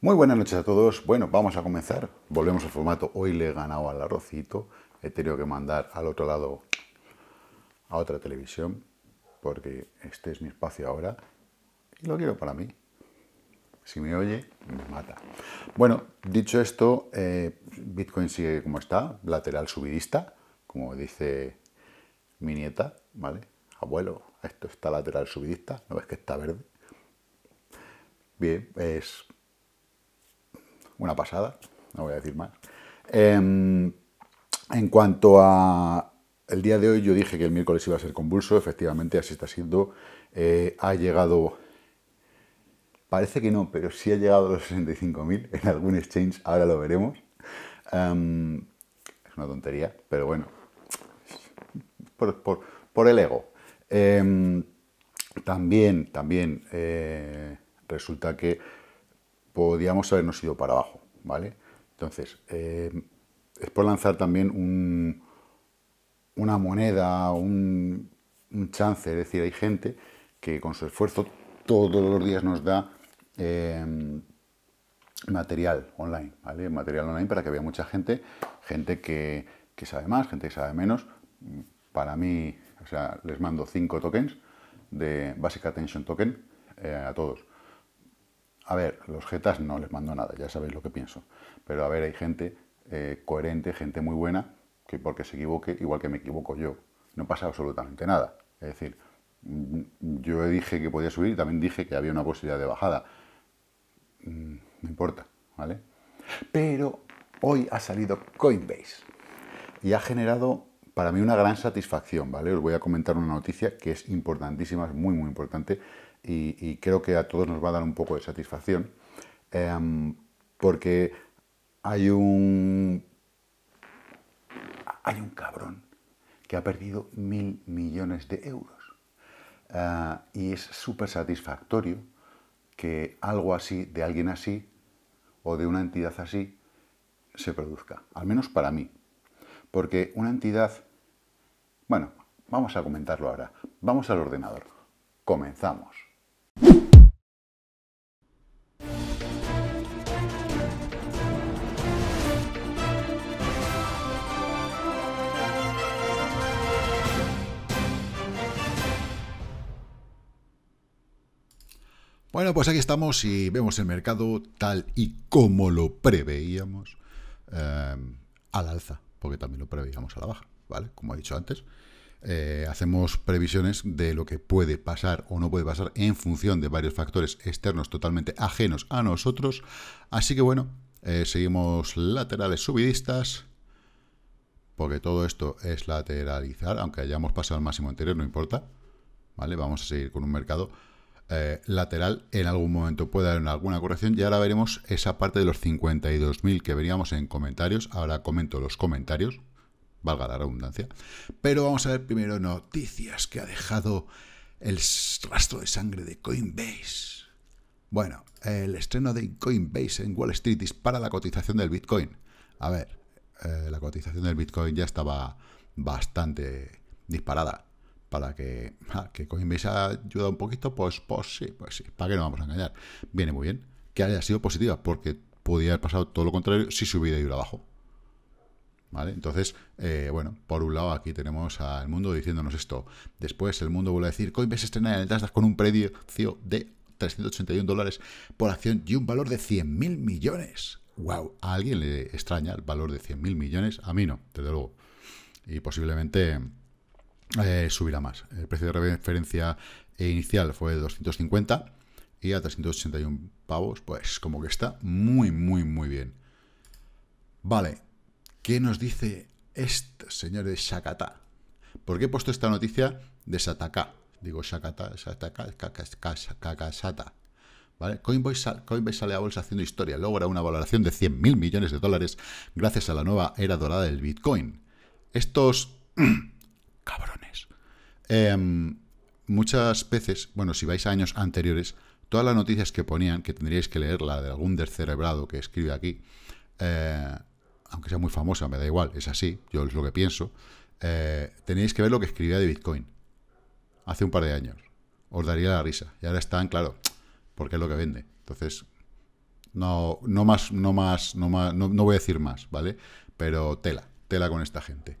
Muy buenas noches a todos. Bueno, vamos a comenzar. Volvemos al formato. Hoy le he ganado al arrocito. He tenido que mandar al otro lado a otra televisión porque este es mi espacio ahora y lo quiero para mí. Si me oye, me mata. Bueno, dicho esto, eh, Bitcoin sigue como está, lateral subidista, como dice mi nieta, ¿vale? Abuelo, esto está lateral subidista, ¿no ves que está verde? Bien, es una pasada, no voy a decir más. Em, en cuanto a el día de hoy, yo dije que el miércoles iba a ser convulso, efectivamente así está siendo. Eh, ha llegado, parece que no, pero sí ha llegado a los 65.000 en algún exchange, ahora lo veremos. Em, es una tontería, pero bueno, por, el ego. Em, también, también eh, resulta que podíamos habernos ido para abajo, ¿vale? Entonces, eh, es por lanzar también una moneda, un, chance, es decir, hay gente que con su esfuerzo todos los días nos da em, material online, ¿vale? Material online para que vea mucha gente, gente que, sabe más, gente que sabe menos. Para mí, o sea, les mando cinco tokens de Basic Attention Token eh, a todos. A ver, los jetas no les mando nada, ya sabéis lo que pienso. Pero a ver, hay gente eh, coherente, gente muy buena, que porque se equivoque, igual que me equivoco yo, no pasa absolutamente nada. Es decir, mm, yo dije que podía subir y también dije que había una posibilidad de bajada. Mm, no importa, ¿vale? Pero hoy ha salido Coinbase y ha generado para mí una gran satisfacción, ¿vale? Os voy a comentar una noticia que es importantísima, es muy, muy importante y, creo que a todos nos va a dar un poco de satisfacción, em, porque hay un... Hay un cabrón que ha perdido mil millones de euros. Eh, y es súper satisfactorio que algo así, de alguien así, o de una entidad así, se produzca. Al menos para mí. Porque una entidad... Bueno, vamos a comentarlo ahora. Vamos al ordenador. Comenzamos. Bueno, pues aquí estamos y vemos el mercado tal y como lo preveíamos eh, al alza, porque también lo preveíamos a la baja, ¿vale? Como he dicho antes. Eh, hacemos previsiones de lo que puede pasar o no puede pasar en función de varios factores externos totalmente ajenos a nosotros. Así que bueno, eh, seguimos laterales subidistas, porque todo esto es lateralizar, aunque hayamos pasado al máximo anterior, no importa. ¿Vale? Vamos a seguir con un mercado eh, lateral, en algún momento puede haber alguna corrección y ahora veremos esa parte de los 52.000 que veríamos en comentarios, ahora comento los comentarios, valga la redundancia. Pero vamos a ver primero noticias que ha dejado el rastro de sangre de Coinbase. Bueno, el estreno de Coinbase en Wall Street dispara la cotización del Bitcoin. A ver, eh, la cotización del Bitcoin ya estaba bastante disparada. Para que, Coinbase ah, que Coinbase un poquito, pues, pues sí, pues sí. ¿Para que no vamos a engañar? Viene muy bien que haya sido positiva, porque podía haber pasado todo lo contrario si se hubiera ido abajo. Entonces, eh, bueno, por un lado aquí tenemos al mundo diciéndonos esto. Después el mundo vuelve a decir, Coinbase estrena en el Nasdaq con un precio de 381 dólares por acción y un valor de 100.000 millones. ¡Wow! ¿A alguien le extraña el valor de 100.000 millones? A mí no, desde luego. Y posiblemente eh, subirá más. El precio de referencia inicial fue de 250 y a 381 pavos, pues como que está muy, muy, muy bien. Vale, ¿Qué nos dice este señor de Shakata? ¿Por qué he puesto esta noticia de Sataka? Digo Shakata, Sataka, Kakasata. ¿Vale? Coinbase, sale a bolsa haciendo historia, logra una valoración de 100.000 millones de dólares gracias a la nueva era dorada del Bitcoin. Estos cabrones. Em, muchas veces, bueno, si vais a años anteriores, todas las noticias que ponían, que tendríais que leer, la de algún descerebrado que escribe aquí, eh, aunque sea muy famosa, me da igual, es así, yo es lo que pienso, eh, tenéis que ver lo que escribía de Bitcoin hace un par de años. Os daría la risa. Y ahora están, claro, porque es lo que vende. Entonces, no, no más, no más, no más, no, no voy a decir más, ¿vale? Pero tela, tela con esta gente.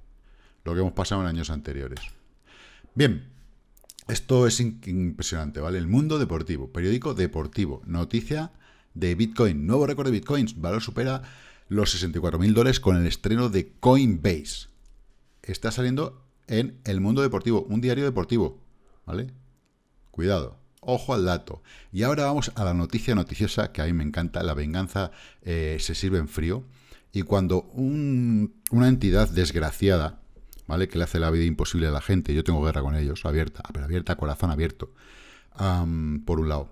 Lo que hemos pasado en años anteriores. Bien, esto es impresionante, ¿vale? El mundo deportivo, periódico deportivo, noticia de Bitcoin, nuevo récord de Bitcoins, valor supera los 64.000 dólares con el estreno de Coinbase. Está saliendo en El Mundo Deportivo, un diario deportivo, ¿vale? Cuidado, ojo al dato. Y ahora vamos a la noticia noticiosa, que a mí me encanta, la venganza eh, se sirve en frío. Y cuando una entidad desgraciada, ¿vale? Que le hace la vida imposible a la gente, yo tengo guerra con ellos, abierta, pero abierta, corazón abierto, por un lado,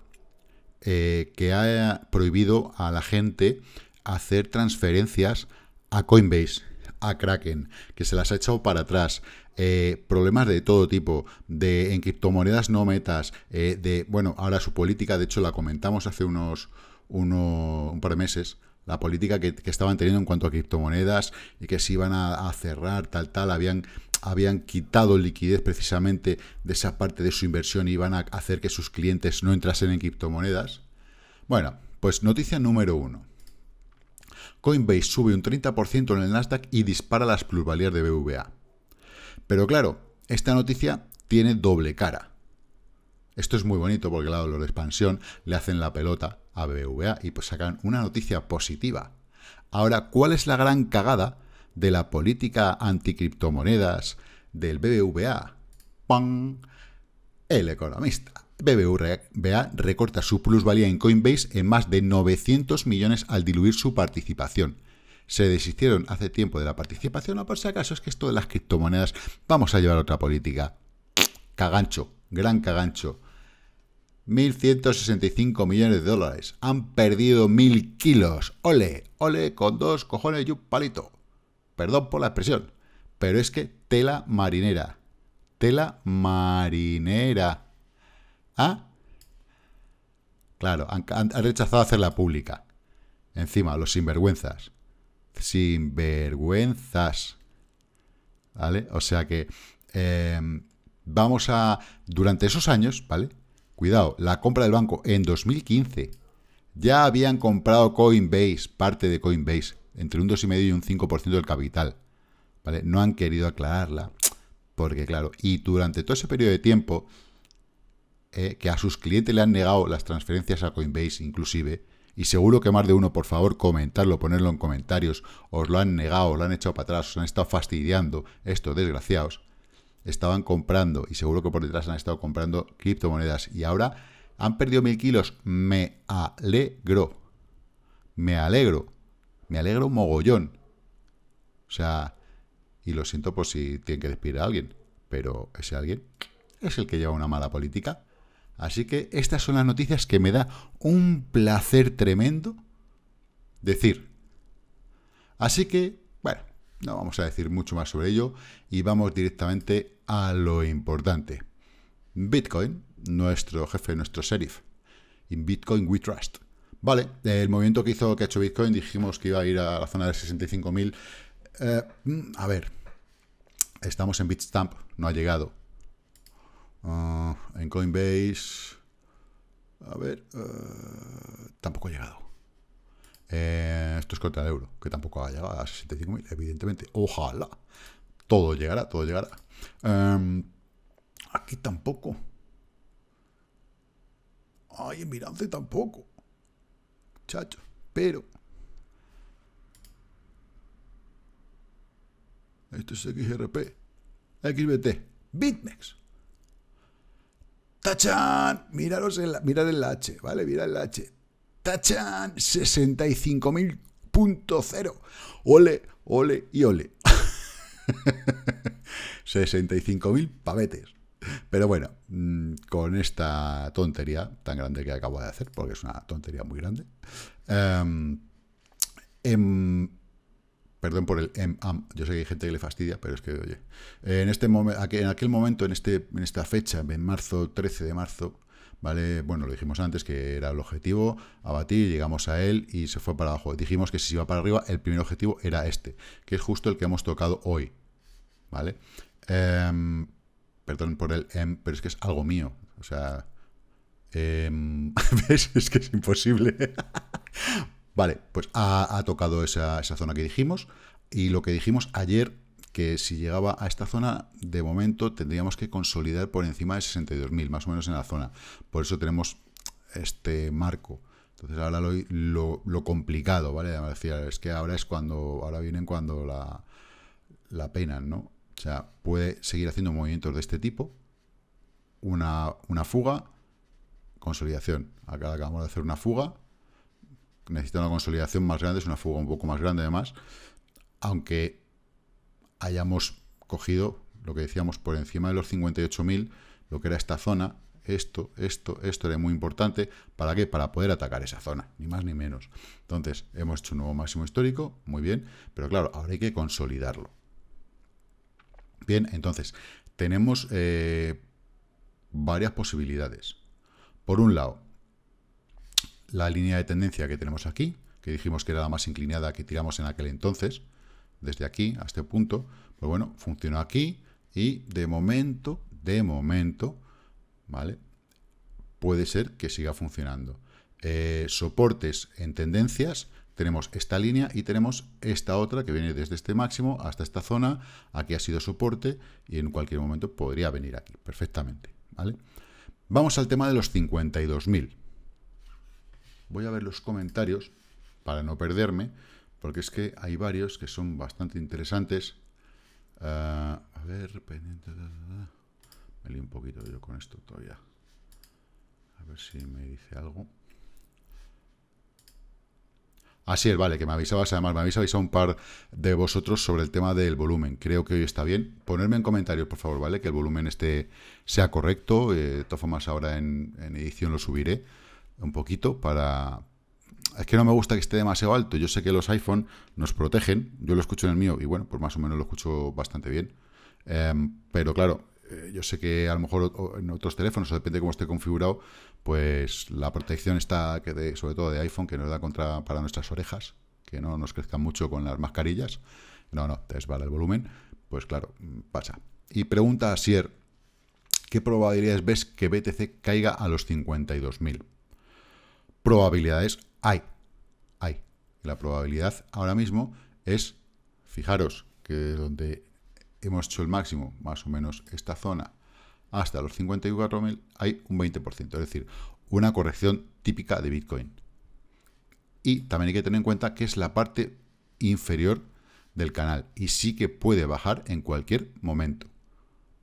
eh, que ha prohibido a la gente hacer transferencias a Coinbase, a Kraken, que se las ha echado para atrás, eh, problemas de todo tipo, de en criptomonedas no metas, eh, de, bueno, ahora su política, de hecho la comentamos hace unos, un par de meses, la política que, estaban teniendo en cuanto a criptomonedas y que se iban a, cerrar, tal, tal, habían, habían quitado liquidez precisamente de esa parte de su inversión y iban a hacer que sus clientes no entrasen en criptomonedas. Bueno, pues noticia número uno. Coinbase sube un 30% en el Nasdaq y dispara las plusvalías de BVA. Pero claro, esta noticia tiene doble cara. Esto es muy bonito porque, lado los de expansión le hacen la pelota a BBVA y pues sacan una noticia positiva. Ahora, ¿cuál es la gran cagada de la política anticriptomonedas del BBVA? ¡Pam! El economista. BBVA recorta su plusvalía en Coinbase en más de 900 millones al diluir su participación. Se desistieron hace tiempo de la participación, no por si acaso es que esto de las criptomonedas vamos a llevar otra política. Cagancho, gran cagancho. 1.165 millones de dólares. Han perdido 1.000 kilos. Ole, ole, con dos cojones y un palito. Perdón por la expresión, pero es que tela marinera. Tela marinera. ¿Ah? Claro, han, rechazado hacerla pública. Encima, los sinvergüenzas. Sinvergüenzas. ¿Vale? O sea que eh, vamos a... Durante esos años, ¿vale? Cuidado, la compra del banco en 2015. Ya habían comprado Coinbase, parte de Coinbase, entre un 2,5 y un 5% del capital. ¿Vale? No han querido aclararla, porque claro, y durante todo ese periodo de tiempo, eh, que a sus clientes le han negado las transferencias a Coinbase inclusive, y seguro que más de uno, por favor, comentarlo, ponerlo en comentarios, os lo han negado, os lo han echado para atrás, os han estado fastidiando estos desgraciados, estaban comprando, y seguro que por detrás han estado comprando criptomonedas, y ahora han perdido mil kilos, me alegro, me alegro, me alegro mogollón. O sea, y lo siento por si tienen que despedir a alguien, pero ese alguien es el que lleva una mala política. Así que estas son las noticias que me da un placer tremendo decir. Así que, bueno, no vamos a decir mucho más sobre ello y vamos directamente a lo importante. Bitcoin, nuestro jefe, nuestro sheriff. In Bitcoin we trust. Vale, el movimiento que hizo que ha hecho Bitcoin, dijimos que iba a ir a la zona de 65.000. Eh, mm, a ver, estamos en Bitstamp, no ha llegado. Ah, en Coinbase. A ver. Eh, tampoco ha llegado. Eh, esto es contra el euro, que tampoco ha llegado a 65.000, evidentemente. Ojalá. Todo llegará, todo llegará. Em, aquí tampoco. Ay, en Mirance tampoco. Chacho. Pero. Esto es XRP. XBT. BitMEX. ¡Tachán! Miraros el, mirad el H, ¿vale? Mira el H. ¡Tachán! 65.000.0. Ole, ole y ole. 65.000 pavetes. Pero bueno, mm, con esta tontería tan grande que acabo de hacer, porque es una tontería muy grande, em, em, Perdón por el MAM. Em, Yo sé que hay gente que le fastidia, pero es que, oye. En, este en aquel momento, en, este, en esta fecha, en marzo, 13 de marzo, ¿vale? Bueno, lo dijimos antes que era el objetivo abatir llegamos a él y se fue para abajo. Dijimos que si se iba para arriba, el primer objetivo era este, que es justo el que hemos tocado hoy, ¿vale? Em, perdón por el M, em, pero es que es algo mío, o sea... Es que es imposible. Vale, pues ha, tocado esa, zona que dijimos y lo que dijimos ayer, que si llegaba a esta zona, de momento tendríamos que consolidar por encima de 62.000, más o menos en la zona. Por eso tenemos este marco. Entonces ahora lo, complicado, ¿vale? es que ahora es cuando, ahora vienen cuando la, la peinan, ¿no? O sea, puede seguir haciendo movimientos de este tipo, una, una fuga, consolidación. Acá acabamos de hacer una fuga, necesita una consolidación más grande, es una fuga un poco más grande además, aunque hayamos cogido lo que decíamos por encima de los 58.000, lo que era esta zona, esto, esto, esto era muy importante. ¿Para qué? Para poder atacar esa zona, ni más ni menos. Entonces, hemos hecho un nuevo máximo histórico, muy bien, pero claro, ahora hay que consolidarlo. Bien, entonces, tenemos eh, varias posibilidades. Por un lado, la línea de tendencia que tenemos aquí, que dijimos que era la más inclinada que tiramos en aquel entonces, desde aquí a este punto, pues bueno, funcionó aquí y de momento, de momento, ¿vale? Puede ser que siga funcionando. Eh, soportes en tendencias, tenemos esta línea y tenemos esta otra que viene desde este máximo hasta esta zona, aquí ha sido soporte y en cualquier momento podría venir aquí perfectamente, ¿vale? Vamos al tema de los 52.000. Voy a ver los comentarios para no perderme, porque es que hay varios que son bastante interesantes. Ah, a ver, pendiente... Me lié un poquito yo con esto todavía. A ver si me dice algo. Así ah, es, vale, que me avisabas, además me habéis avisado un par de vosotros sobre el tema del volumen. Creo que hoy está bien. Ponerme en comentarios, por favor, ¿vale? Que el volumen esté, sea correcto. Eh, de todas formas, ahora en edición lo subiré un poquito para... Es que no me gusta que esté demasiado alto. Yo sé que los iPhone nos protegen. Yo lo escucho en el mío y bueno, pues más o menos lo escucho bastante bien. Em, pero claro, eh, yo sé que a lo mejor en otros teléfonos, o depende de cómo esté configurado, pues la protección está, que de, sobre todo de iPhone, que nos da contra para nuestras orejas, que no nos crezcan mucho con las mascarillas. No, no, te desvala el volumen. Pues claro, mm, pasa. Y pregunta a Sier, ¿qué probabilidades ves que BTC caiga a los 52.000? probabilidades hay. Hay. La probabilidad ahora mismo es, fijaros, que donde hemos hecho el máximo, más o menos esta zona, hasta los 54.000, hay un 20%. Es decir, una corrección típica de Bitcoin. Y también hay que tener en cuenta que es la parte inferior del canal y sí que puede bajar en cualquier momento.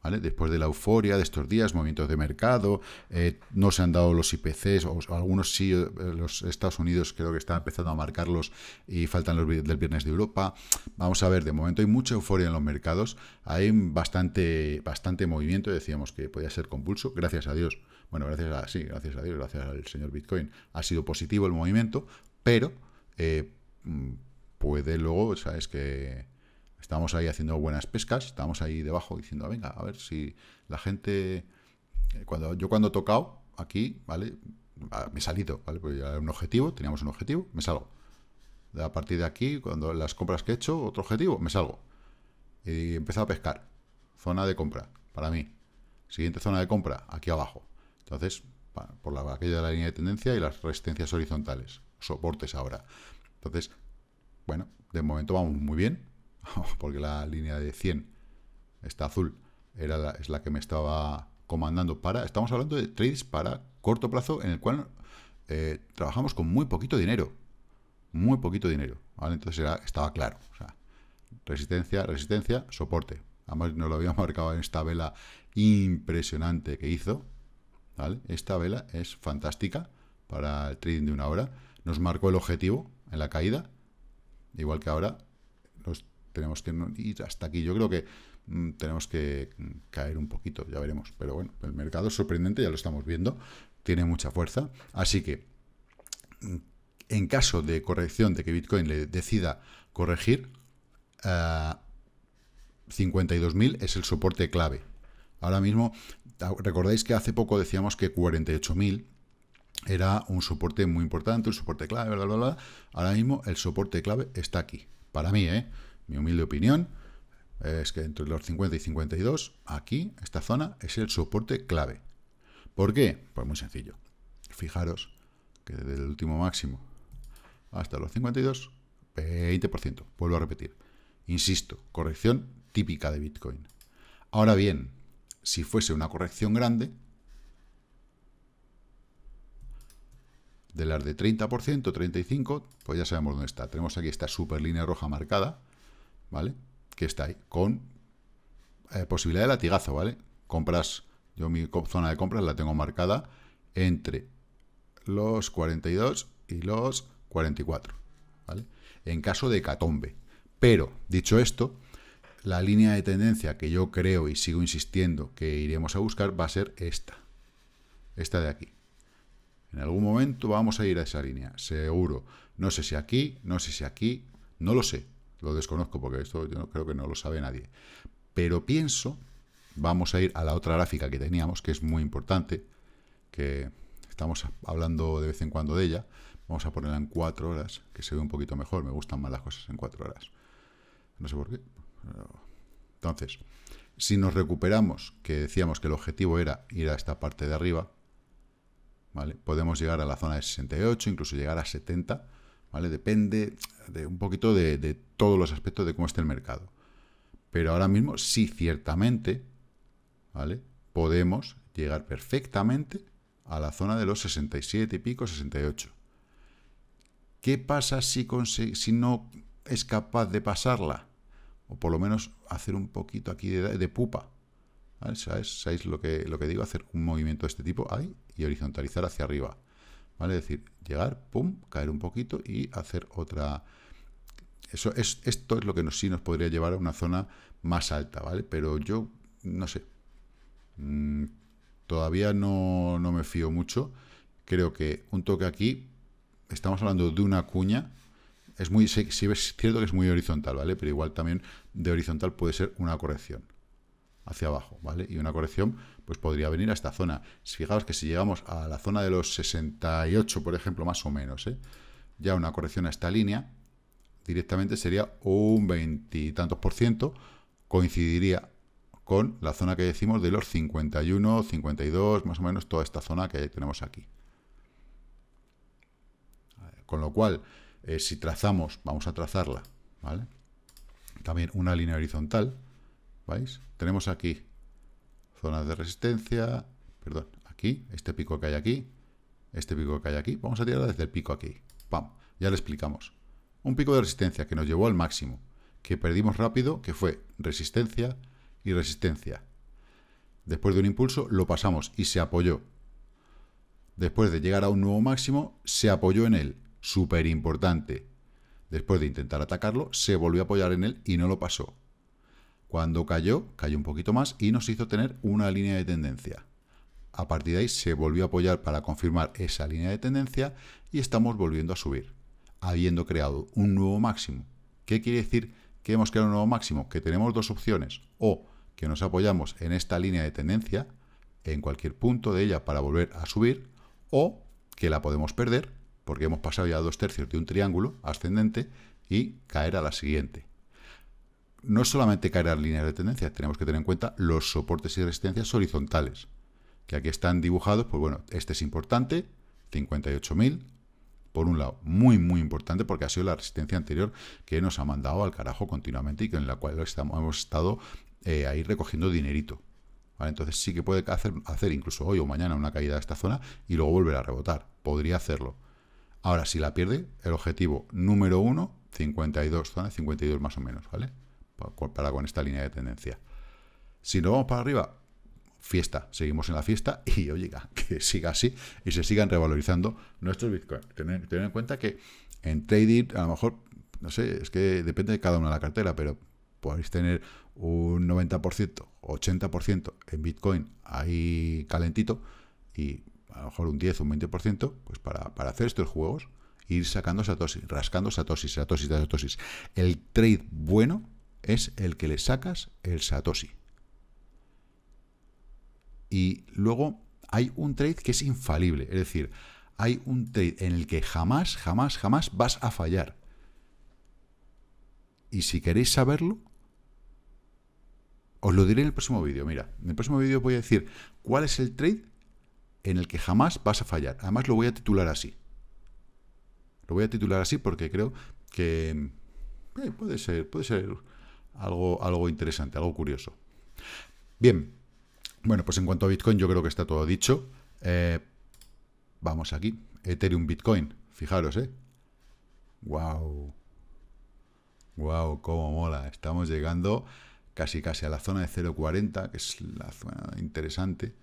Después de la euforia de estos días, movimientos de mercado, eh, no se han dado los IPCs, o, algunos sí, eh, los Estados Unidos creo que están empezando a marcarlos y faltan los del viernes de Europa. Vamos a ver, de momento hay mucha euforia en los mercados, hay bastante, bastante movimiento, decíamos que podía ser convulso, gracias a Dios, bueno, gracias a, sí, gracias a Dios, gracias al señor Bitcoin, ha sido positivo el movimiento, pero... Eh, mm, puede luego, sabes que estamos ahí haciendo buenas pescas, estamos ahí debajo diciendo, venga, a ver si la gente... Eh, cuando, yo cuando he tocado aquí, ¿vale? Ah, me he salido, ¿vale? ya era un objetivo, teníamos un objetivo, me salgo. A partir de aquí, cuando las compras que he hecho, otro objetivo, me salgo. Y empiezo a pescar. Zona de compra, para mí. Siguiente zona de compra, aquí abajo. Entonces, por la, aquella la línea de tendencia y las resistencias horizontales, soportes ahora. Entonces, bueno, de momento vamos muy bien, porque la línea de 100, esta azul, era es la que me estaba comandando para... Estamos hablando de trades para corto plazo en el cual eh, trabajamos con muy poquito dinero. Muy poquito dinero, Entonces era, estaba claro. resistencia, resistencia, soporte. Además nos lo había marcado en esta vela impresionante que hizo. Esta vela es fantástica para el trading de una hora. Nos marcó el objetivo en la caída. Igual que ahora, los tenemos que ir hasta aquí. Yo creo que mm, tenemos que mm, caer un poquito, ya veremos. Pero bueno, el mercado es sorprendente, ya lo estamos viendo, tiene mucha fuerza. Así que, mm, en caso de corrección, de que Bitcoin le decida corregir, 52.000 eh, es el soporte clave. Ahora mismo, recordáis que hace poco decíamos que 48.000 era un soporte muy importante, un soporte clave, bla, bla, bla. Ahora mismo el soporte clave está aquí. Para mí, ¿eh? mi humilde opinión, es que entre los 50 y 52, aquí, esta zona, es el soporte clave. ¿Por qué? Pues muy sencillo. Fijaros que desde el último máximo hasta los 52, 20%. Vuelvo a repetir. Insisto, corrección típica de Bitcoin. Ahora bien, si fuese una corrección grande, de las de 30%, 35%, pues ya sabemos dónde está. Tenemos aquí esta super línea roja marcada, ¿vale? Que está ahí, con eh, posibilidad de latigazo, ¿vale? Compras, yo mi zona de compras la tengo marcada entre los 42 y los 44, ¿vale? En caso de catombe. Pero, dicho esto, la línea de tendencia que yo creo y sigo insistiendo que iremos a buscar va a ser esta. Esta de aquí. En algún momento vamos a ir a esa línea, seguro. No sé si aquí, no sé si aquí, no lo sé lo desconozco porque esto yo creo que no lo sabe nadie. Pero pienso, vamos a ir a la otra gráfica que teníamos, que es muy importante, que estamos hablando de vez en cuando de ella. Vamos a ponerla en cuatro horas, que se ve un poquito mejor. Me gustan más las cosas en cuatro horas. No sé por qué. Entonces, si nos recuperamos, que decíamos que el objetivo era ir a esta parte de arriba, ¿vale? podemos llegar a la zona de 68, incluso llegar a 70, Depende de un poquito de, todos los aspectos de cómo está el mercado. Pero ahora mismo sí, ciertamente, ¿vale? Podemos llegar perfectamente a la zona de los 67 y pico, 68. ¿Qué pasa si, no es capaz de pasarla? O por lo menos hacer un poquito aquí de, pupa. ¿Sabéis, lo, que, lo que digo? Hacer un movimiento de este tipo ahí y horizontalizar hacia arriba. ¿vale? Es decir, llegar, pum, caer un poquito y hacer otra... Eso es, esto es lo que sí nos podría llevar a una zona más alta, ¿vale? Pero yo, no sé, mm, todavía no, me fío mucho. Creo que un toque aquí, estamos hablando de una cuña, es muy, es cierto que es muy horizontal, ¿vale? Pero igual también de horizontal puede ser una corrección hacia abajo, ¿vale? Y una corrección pues podría venir a esta zona. Fijaos que si llegamos a la zona de los 68, por ejemplo, más o menos, ¿eh? ya una corrección a esta línea, directamente sería un veintitantos por ciento, coincidiría con la zona que decimos de los 51, 52, más o menos toda esta zona que tenemos aquí. Con lo cual, eh, si trazamos, vamos a trazarla, ¿vale? También una línea horizontal, ¿veis? Tenemos aquí Zona de resistencia, perdón, aquí, este pico que hay aquí, este pico que hay aquí, vamos a tirar desde el pico aquí, pam, ya le explicamos. Un pico de resistencia que nos llevó al máximo, que perdimos rápido, que fue resistencia y resistencia. Después de un impulso lo pasamos y se apoyó. Después de llegar a un nuevo máximo, se apoyó en él, súper importante. Después de intentar atacarlo, se volvió a apoyar en él y no lo pasó. Cuando cayó, cayó un poquito más y nos hizo tener una línea de tendencia. A partir de ahí se volvió a apoyar para confirmar esa línea de tendencia y estamos volviendo a subir, habiendo creado un nuevo máximo. ¿Qué quiere decir que hemos creado un nuevo máximo? Que tenemos dos opciones, o que nos apoyamos en esta línea de tendencia, en cualquier punto de ella para volver a subir, o que la podemos perder, porque hemos pasado ya dos tercios de un triángulo ascendente, y caer a la siguiente no solamente caer en líneas de tendencia, tenemos que tener en cuenta los soportes y resistencias horizontales, que aquí están dibujados, pues bueno, este es importante, 58.000, por un lado, muy, muy importante, porque ha sido la resistencia anterior que nos ha mandado al carajo continuamente y en la cual hemos estado eh, ahí recogiendo dinerito. Entonces sí que puede hacer, hacer incluso hoy o mañana una caída de esta zona y luego volver a rebotar. Podría hacerlo. Ahora, si la pierde, el objetivo número uno, 52, zona 52 más o menos, ¿vale? para con esta línea de tendencia. Si no vamos para arriba, fiesta, seguimos en la fiesta y oye, que siga así y se sigan revalorizando nuestros bitcoins. Tener, en cuenta que en trading, a lo mejor, no sé, es que depende de cada una de la cartera, pero podéis tener un 90%, 80% en bitcoin ahí calentito y a lo mejor un 10, un 20%, pues para, para hacer estos juegos, ir sacando satosis, rascando satosis, satosis, satosis. El trade bueno es el que le sacas el Satoshi. Y luego hay un trade que es infalible, es decir, hay un trade en el que jamás, jamás, jamás vas a fallar. Y si queréis saberlo, os lo diré en el próximo vídeo. Mira, en el próximo vídeo voy a decir cuál es el trade en el que jamás vas a fallar. Además lo voy a titular así. Lo voy a titular así porque creo que eh, puede ser, puede ser algo, algo interesante, algo curioso. Bien, bueno, pues en cuanto a Bitcoin yo creo que está todo dicho. Eh, vamos aquí, Ethereum Bitcoin, fijaros, ¿eh? Guau. Guau, ¡Cómo mola! Estamos llegando casi casi a la zona de 0.40, que es la zona interesante.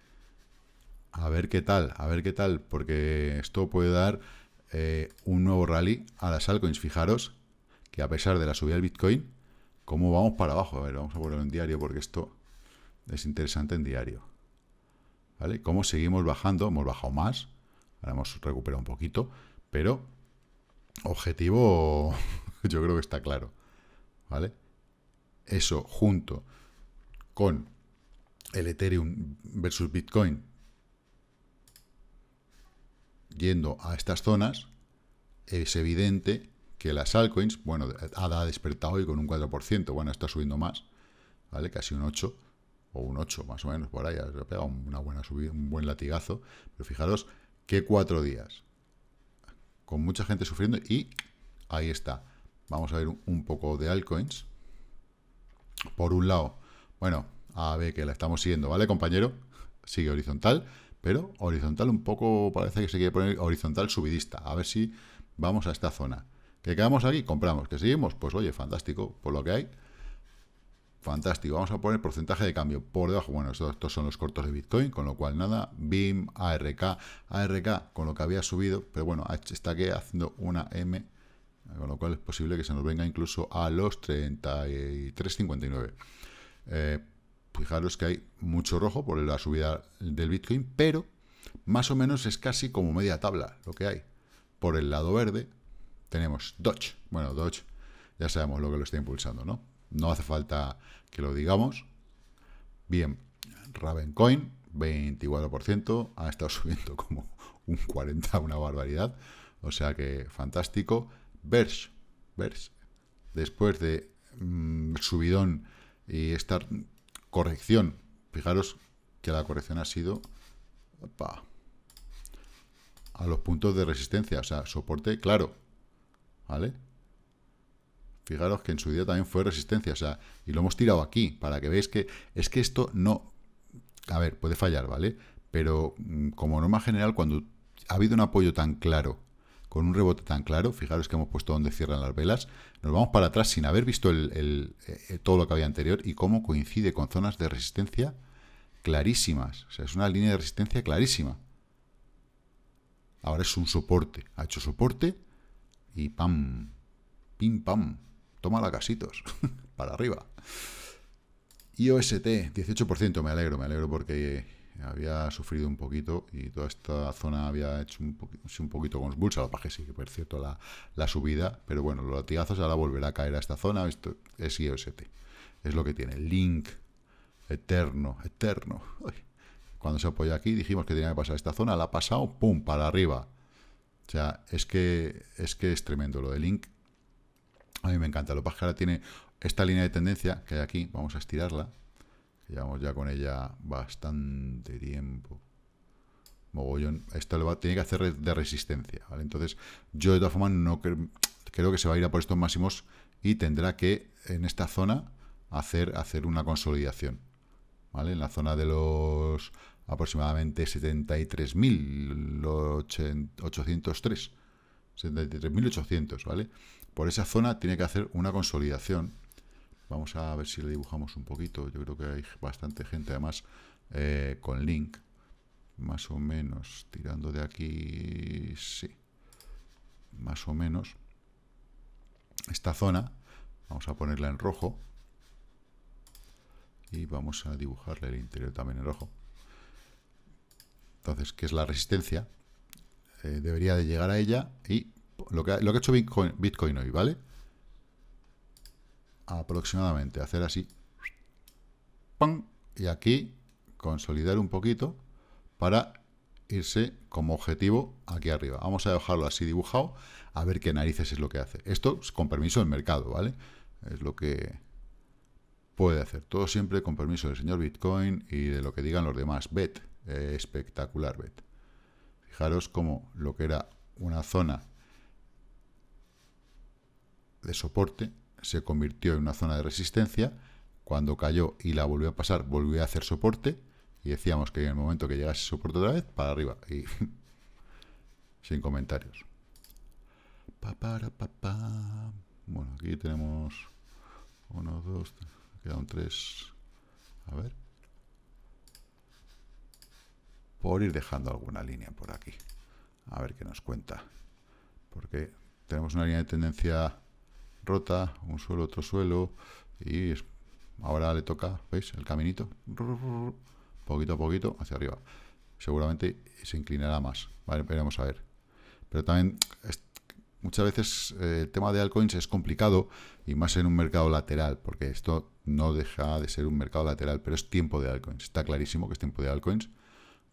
A ver qué tal, a ver qué tal, porque esto puede dar eh, un nuevo rally a las altcoins. Fijaros que a pesar de la subida del Bitcoin, ¿Cómo vamos para abajo? A ver, vamos a ponerlo en diario porque esto es interesante en diario. ¿Vale? ¿Cómo seguimos bajando? Hemos bajado más. Ahora hemos recuperado un poquito. Pero objetivo yo creo que está claro. ¿Vale? Eso junto con el Ethereum versus Bitcoin yendo a estas zonas, es evidente que las altcoins, bueno, ha despertado hoy con un 4%, bueno, está subiendo más, ¿vale? Casi un 8% o un 8 más o menos por ahí, ha pegado una buena subida, un buen latigazo, pero fijaros que cuatro días, con mucha gente sufriendo y ahí está. Vamos a ver un poco de altcoins. Por un lado, bueno, a ver que la estamos siguiendo, ¿vale, compañero? Sigue horizontal, pero horizontal un poco parece que se quiere poner horizontal subidista. A ver si vamos a esta zona. ¿Que quedamos aquí? Compramos. ¿Que seguimos? Pues oye, fantástico. Por lo que hay, fantástico. Vamos a poner porcentaje de cambio por debajo. Bueno, estos, son los cortos de Bitcoin, con lo cual nada. BIM, ARK, ARK con lo que había subido, pero bueno, está que haciendo una M, con lo cual es posible que se nos venga incluso a los 33.59. Eh, fijaros que hay mucho rojo por la subida del Bitcoin, pero más o menos es casi como media tabla lo que hay. Por el lado verde, tenemos Dodge. Bueno, Dodge ya sabemos lo que lo está impulsando, ¿no? No hace falta que lo digamos. Bien, Ravencoin, 24%, ha estado subiendo como un 40%, una barbaridad. O sea que fantástico. Bersh. Verse después de mm, subidón y esta corrección, fijaros que la corrección ha sido a los puntos de resistencia, o sea, soporte, claro, ¿vale? Fijaros que en su día también fue resistencia, o sea, y lo hemos tirado aquí, para que veáis que es que esto no... A ver, puede fallar, ¿vale? Pero mm, como norma general, cuando ha habido un apoyo tan claro, con un rebote tan claro, fijaros que hemos puesto donde cierran las velas, nos vamos para atrás sin haber visto eh, eh, todo lo que había anterior y cómo coincide con zonas de resistencia clarísimas. O sea, es una línea de resistencia clarísima. Ahora es un soporte. Ha hecho soporte, y pam, pim pam, toma la casitos, para arriba. IOST, 18%, me alegro, me alegro porque había sufrido un poquito y toda esta zona había hecho un, poquito, un poquito convulsa, lo paje sí por cierto la, subida, pero bueno, los latigazos ahora volverá a caer a esta zona, esto es IOST, es lo que tiene, link eterno, eterno. Cuando se apoyó aquí dijimos que tenía que pasar esta zona, la ha pasado, pum, para arriba. O sea, es que es, que es tremendo lo de Link. A mí me encanta. Lo que tiene esta línea de tendencia que hay aquí. Vamos a estirarla. Llevamos ya con ella bastante tiempo. Mogollón. Esto lo tiene que hacer de resistencia. Entonces, yo de todas formas no creo que se va a ir a por estos máximos y tendrá que en esta zona hacer, hacer una consolidación. ¿Vale? En la zona de los aproximadamente 73.803. 73.800, ¿vale? Por esa zona tiene que hacer una consolidación. Vamos a ver si le dibujamos un poquito. Yo creo que hay bastante gente, además, eh, con link. Más o menos, tirando de aquí, sí. Más o menos. Esta zona, vamos a ponerla en rojo. Y vamos a dibujarle el interior también en rojo. Entonces, que es la resistencia, eh, debería de llegar a ella y lo que, ha, hecho Bitcoin, Bitcoin hoy, ¿vale? Aproximadamente, hacer así. ¡Pam! Y aquí consolidar un poquito para irse como objetivo aquí arriba. Vamos a dejarlo así dibujado, a ver qué narices es lo que hace. Esto con permiso del mercado, ¿vale? Es lo que puede hacer. Todo siempre con permiso del señor Bitcoin y de lo que digan los demás. Bet. Eh, espectacular, Bet Fijaros cómo lo que era una zona de soporte se convirtió en una zona de resistencia. Cuando cayó y la volvió a pasar, volvió a hacer soporte. Y decíamos que en el momento que llegase soporte otra vez, para arriba. Y sin comentarios. Bueno, aquí tenemos 1, 2, quedan 3. A ver por ir dejando alguna línea por aquí. A ver qué nos cuenta. Porque tenemos una línea de tendencia rota, un suelo, otro suelo, y ahora le toca, ¿veis? El caminito, poquito a poquito, hacia arriba. Seguramente se inclinará más, vale, veremos a ver. Pero también, muchas veces eh, el tema de altcoins es complicado, y más en un mercado lateral, porque esto no deja de ser un mercado lateral, pero es tiempo de altcoins. Está clarísimo que es tiempo de altcoins,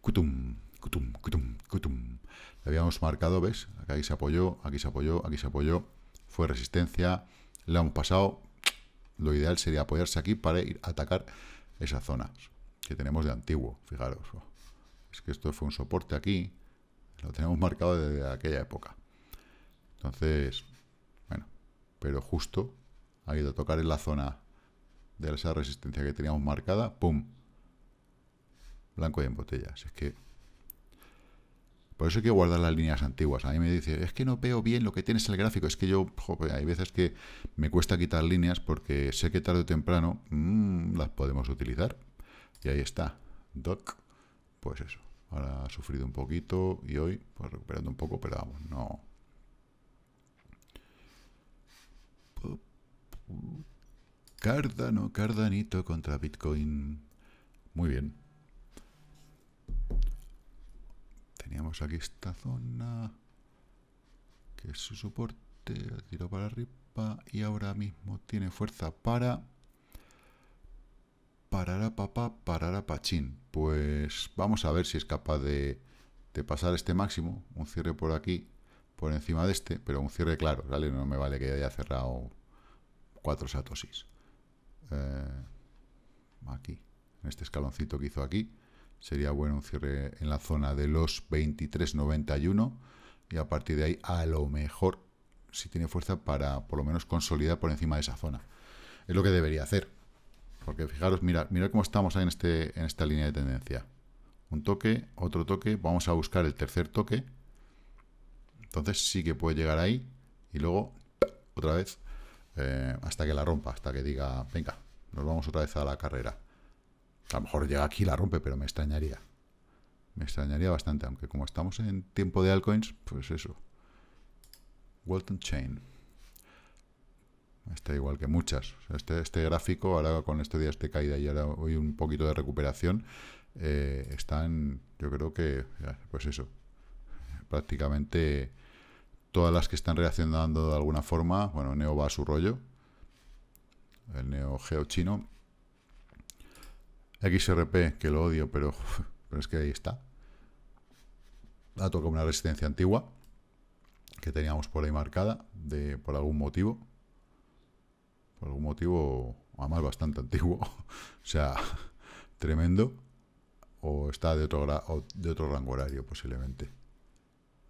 Cutum, cutum, cutum, cutum. Le habíamos marcado, ¿ves? Aquí se apoyó, aquí se apoyó, aquí se apoyó. Fue resistencia. Le hemos pasado. Lo ideal sería apoyarse aquí para ir a atacar esa zona que tenemos de antiguo. Fijaros. Es que esto fue un soporte aquí. Lo tenemos marcado desde aquella época. Entonces, bueno, pero justo ha ido a tocar en la zona de esa resistencia que teníamos marcada. ¡Pum! blanco y en botellas. es que... Por eso hay que guardar las líneas antiguas. A mí me dice, es que no veo bien lo que tienes en el gráfico. Es que yo, joder, hay veces que me cuesta quitar líneas porque sé que tarde o temprano mm, las podemos utilizar. Y ahí está. Doc, pues eso. Ahora ha sufrido un poquito y hoy, pues recuperando un poco, pero vamos, no. Cardano, Cardanito contra Bitcoin. Muy bien. Teníamos aquí esta zona, que es su soporte, tiro para arriba, y ahora mismo tiene fuerza para... Parará papá, parará pachín. Pues vamos a ver si es capaz de, pasar este máximo, un cierre por aquí, por encima de este, pero un cierre claro, ¿vale? No me vale que haya cerrado cuatro satosis. Eh, aquí, en este escaloncito que hizo aquí, Sería bueno un cierre en la zona de los 23.91 y a partir de ahí a lo mejor si tiene fuerza para por lo menos consolidar por encima de esa zona. Es lo que debería hacer. Porque fijaros, mira mirad cómo estamos ahí en, este, en esta línea de tendencia. Un toque, otro toque, vamos a buscar el tercer toque. Entonces sí que puede llegar ahí y luego otra vez eh, hasta que la rompa, hasta que diga, venga, nos vamos otra vez a la carrera. A lo mejor llega aquí y la rompe, pero me extrañaría. Me extrañaría bastante, aunque como estamos en tiempo de altcoins, pues eso. Walton Chain. Está igual que muchas. Este, este gráfico, ahora con este día, de este caída y ahora hoy un poquito de recuperación, eh, están, yo creo que, pues eso, prácticamente todas las que están reaccionando de alguna forma. Bueno, Neo va a su rollo, el Neo Geo chino. XRP, que lo odio, pero, es que ahí está. La toca una resistencia antigua que teníamos por ahí marcada, de, por algún motivo. Por algún motivo, además bastante antiguo. o sea, tremendo. O está de otro, de otro rango horario, posiblemente.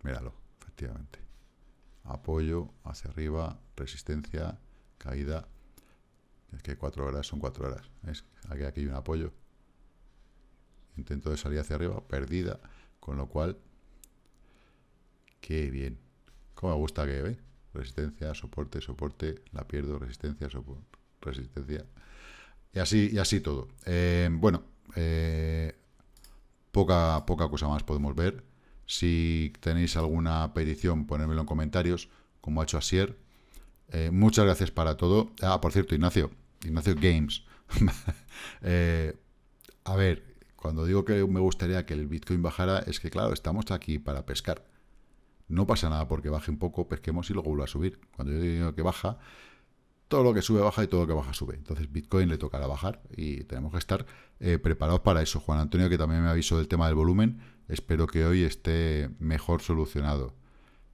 Míralo, efectivamente. Apoyo hacia arriba, resistencia, caída, es que cuatro horas son cuatro horas. Aquí, hay un apoyo. Intento de salir hacia arriba, perdida. Con lo cual, qué bien. Como me gusta que, ve. ¿eh? Resistencia, soporte, soporte, la pierdo, resistencia, soporte, resistencia. Y así, y así todo. Eh, bueno, eh, poca, poca cosa más podemos ver. Si tenéis alguna petición, ponedmelo en comentarios, como ha hecho Asier, eh, muchas gracias para todo. Ah, por cierto, Ignacio, Ignacio Games. Eh, a ver, cuando digo que me gustaría que el Bitcoin bajara, es que claro, estamos aquí para pescar. No pasa nada porque baje un poco, pesquemos y luego vuelva a subir. Cuando yo digo que baja, todo lo que sube baja y todo lo que baja sube. Entonces Bitcoin le tocará bajar y tenemos que estar eh, preparados para eso. Juan Antonio, que también me avisó del tema del volumen, espero que hoy esté mejor solucionado.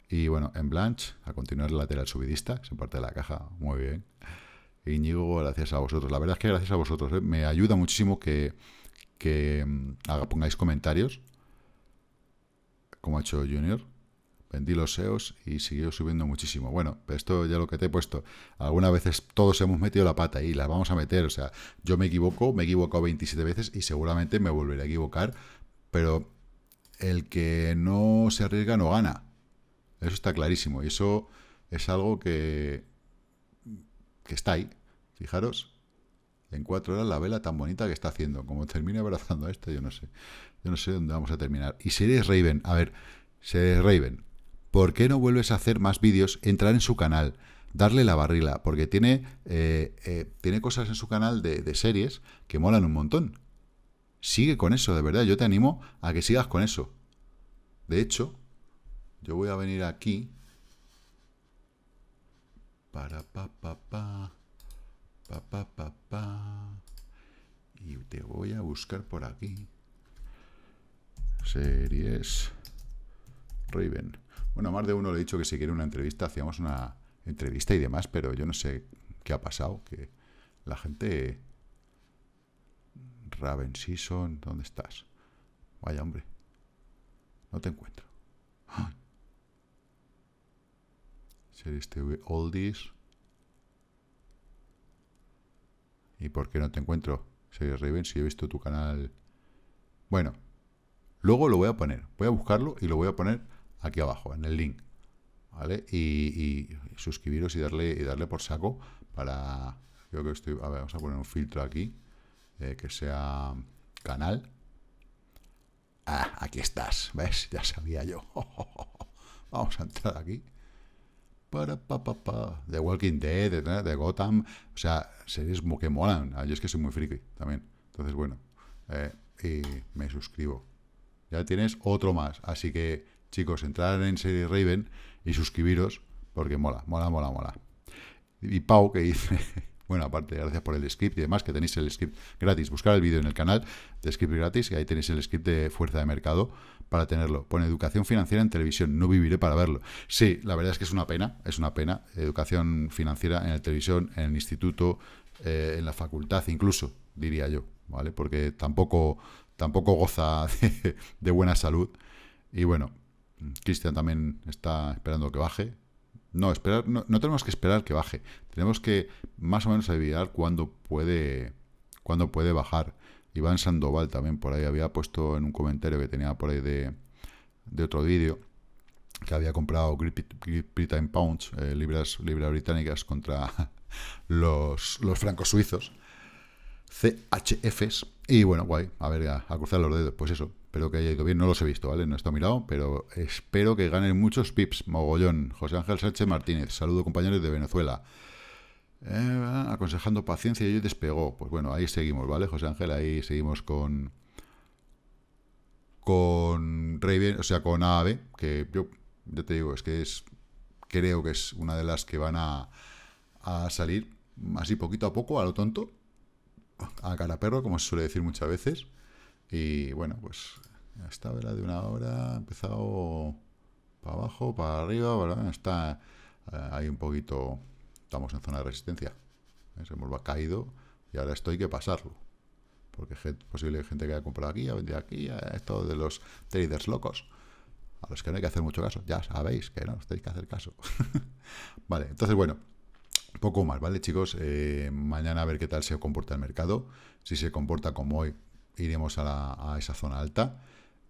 Y bueno, en Blanche, a continuar el lateral subidista, se parte de la caja, muy bien. Íñigo, gracias a vosotros. La verdad es que gracias a vosotros. ¿eh? Me ayuda muchísimo que, mm, pongáis comentarios, como ha hecho Junior. Vendí los SEOs y siguió subiendo muchísimo. Bueno, esto ya lo que te he puesto. Algunas veces todos hemos metido la pata y la vamos a meter. O sea, yo me equivoco, me he equivocado 27 veces y seguramente me volveré a equivocar. Pero el que no se arriesga no gana. Eso está clarísimo. Y eso es algo que, que está ahí. Fijaros, en cuatro horas la vela tan bonita que está haciendo. Como termine abrazando a esta, yo no sé. Yo no sé dónde vamos a terminar. Y Series Raven, a ver, Series Raven, ¿por qué no vuelves a hacer más vídeos? Entrar en su canal, darle la barrila, porque tiene, eh, eh, tiene cosas en su canal de, de series que molan un montón. Sigue con eso, de verdad. Yo te animo a que sigas con eso. De hecho, yo voy a venir aquí. Para pa pa pa. Pa pa pa Y te voy a buscar por aquí. Series Raven. Bueno, más de uno le he dicho que si quiere una entrevista, hacíamos una entrevista y demás, pero yo no sé qué ha pasado, que la gente... Raven Season, ¿dónde estás? Vaya hombre, no te encuentro. ¡Ah! Series este Oldies. ¿Y por qué no te encuentro, Series Raven, si he visto tu canal? Bueno, luego lo voy a poner. Voy a buscarlo y lo voy a poner aquí abajo, en el link. ¿Vale? Y, suscribiros y darle, y darle por saco para... que estoy... A ver, vamos a poner un filtro aquí. Eh, que sea canal. Ah, aquí estás. ¿Ves? Ya sabía yo. vamos a entrar aquí para, pa, The Walking Dead, de, Gotham, o sea, series que molan. Ah, yo es que soy muy friki también. Entonces, bueno, eh, y me suscribo. Ya tienes otro más. Así que, chicos, entrar en Serie Raven y suscribiros, porque mola, mola, mola, mola. Y Pau que dice, bueno, aparte, gracias por el script y demás, que tenéis el script gratis. Buscar el vídeo en el canal de script gratis, y ahí tenéis el script de fuerza de mercado para tenerlo. Pone educación financiera en televisión, no viviré para verlo. Sí, la verdad es que es una pena, es una pena. Educación financiera en la televisión, en el instituto, eh, en la facultad incluso, diría yo, ¿vale? Porque tampoco, tampoco goza de, buena salud. Y bueno, Cristian también está esperando que baje. No, esperar, no, tenemos que esperar que baje. Tenemos que más o menos adivinar cuándo puede, cuándo puede bajar. Iván Sandoval también por ahí había puesto en un comentario que tenía por ahí de, otro vídeo que había comprado Pounds, eh, libras, libras británicas contra los, los francos suizos, CHFs, y bueno, guay, a ver, a, cruzar los dedos, pues eso, espero que haya ido bien, no los he visto, ¿vale? No he estado mirado, pero espero que ganen muchos pips, mogollón, José Ángel Sánchez Martínez, saludo compañeros de Venezuela, eh, aconsejando paciencia y despegó. Pues bueno, ahí seguimos, ¿vale, José Ángel? Ahí seguimos con. Con Raven, o sea, con AAB, que yo, ya te digo, es que es. Creo que es una de las que van a, a salir así poquito a poco, a lo tonto, a cara perro, como se suele decir muchas veces. Y bueno, pues esta vela de una hora ha empezado para abajo, para arriba, está eh, ahí un poquito estamos en zona de resistencia. ¿Eh? me ha caído y ahora esto hay que pasarlo. Porque es posible que gente que haya comprado aquí, ha vendido aquí, esto de los traders locos. A los que no hay que hacer mucho caso. Ya sabéis que no, tenéis que hacer caso. vale, entonces bueno, poco más, ¿vale, chicos? Eh, mañana a ver qué tal se comporta el mercado. Si se comporta como hoy, iremos a, a esa zona alta.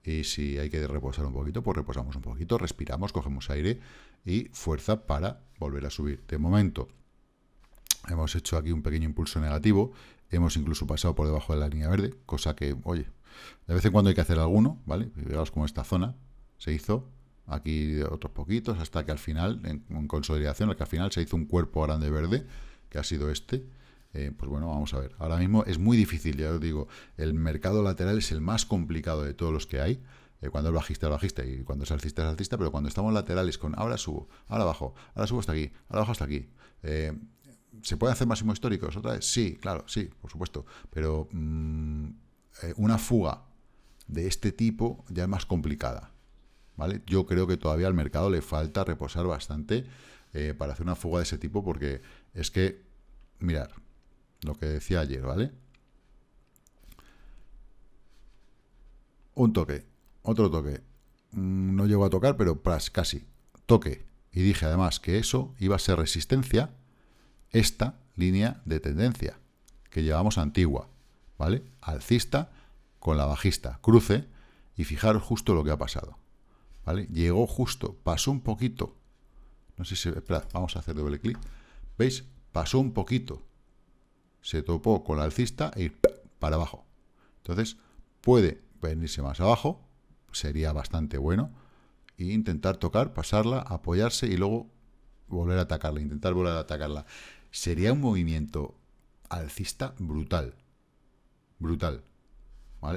Y si hay que reposar un poquito, pues reposamos un poquito, respiramos, cogemos aire y fuerza para volver a subir. De momento, hemos hecho aquí un pequeño impulso negativo, hemos incluso pasado por debajo de la línea verde, cosa que, oye, de vez en cuando hay que hacer alguno, ¿vale? Veamos cómo esta zona se hizo, aquí otros poquitos, hasta que al final, en, consolidación, al que al final se hizo un cuerpo grande verde, que ha sido este, eh, pues bueno, vamos a ver. Ahora mismo es muy difícil, ya os digo, el mercado lateral es el más complicado de todos los que hay. Eh, cuando es bajista, es bajista, y cuando es alcista, es alcista, pero cuando estamos laterales con ahora subo, ahora bajo, ahora subo hasta aquí, ahora bajo hasta aquí. Eh, ¿Se puede hacer máximo históricos otra vez? Sí, claro, sí, por supuesto. Pero mm, una fuga de este tipo ya es más complicada. ¿vale? Yo creo que todavía al mercado le falta reposar bastante para hacer una fuga de ese tipo, porque es que, mirar, lo que decía ayer, ¿vale? Un toque, otro toque. Mm, no llegó a tocar, pero casi. Toque. Y dije además que eso iba a ser resistencia, esta línea de tendencia, que llevamos antigua, ¿vale? Alcista con la bajista, cruce, y fijaros justo lo que ha pasado, ¿vale? Llegó justo, pasó un poquito, no sé si, espera, vamos a hacer doble clic, ¿veis? Pasó un poquito, se topó con la alcista e ir para abajo. Entonces, puede venirse más abajo, sería bastante bueno, e intentar tocar, pasarla, apoyarse y luego volver a atacarla, intentar volver a atacarla. Sería un movimiento alcista brutal, brutal.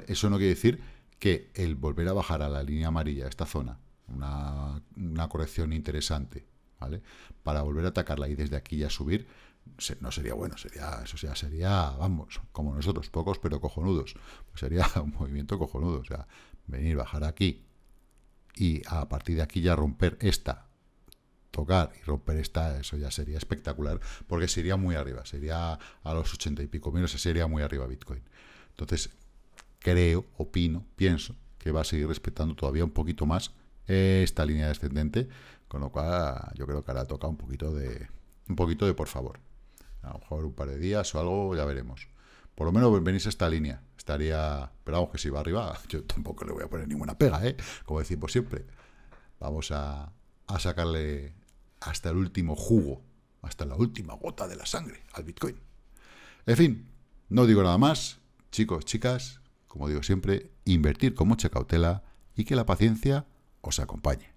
Eso no quiere decir que el volver a bajar a la línea amarilla, esta zona, una, una corrección interesante, ¿vale? Para volver a atacarla y desde aquí ya subir, no sería bueno, sería, eso ya sería, vamos, como nosotros, pocos pero cojonudos. Pues sería un movimiento cojonudo, o sea, venir, bajar aquí y a partir de aquí ya romper esta, tocar y romper esta, eso ya sería espectacular, porque sería muy arriba, sería a los ochenta y pico menos sería muy arriba Bitcoin. Entonces, creo, opino, pienso que va a seguir respetando todavía un poquito más esta línea descendente, con lo cual yo creo que ahora toca un poquito de, un poquito de por favor. A lo mejor un par de días o algo, ya veremos. Por lo menos venís a esta línea. Estaría. Pero vamos, que si va arriba, yo tampoco le voy a poner ninguna pega, ¿eh? Como decimos siempre. Vamos a, a sacarle hasta el último jugo, hasta la última gota de la sangre al Bitcoin. En fin, no digo nada más. Chicos, chicas, como digo siempre, invertir con mucha cautela y que la paciencia os acompañe.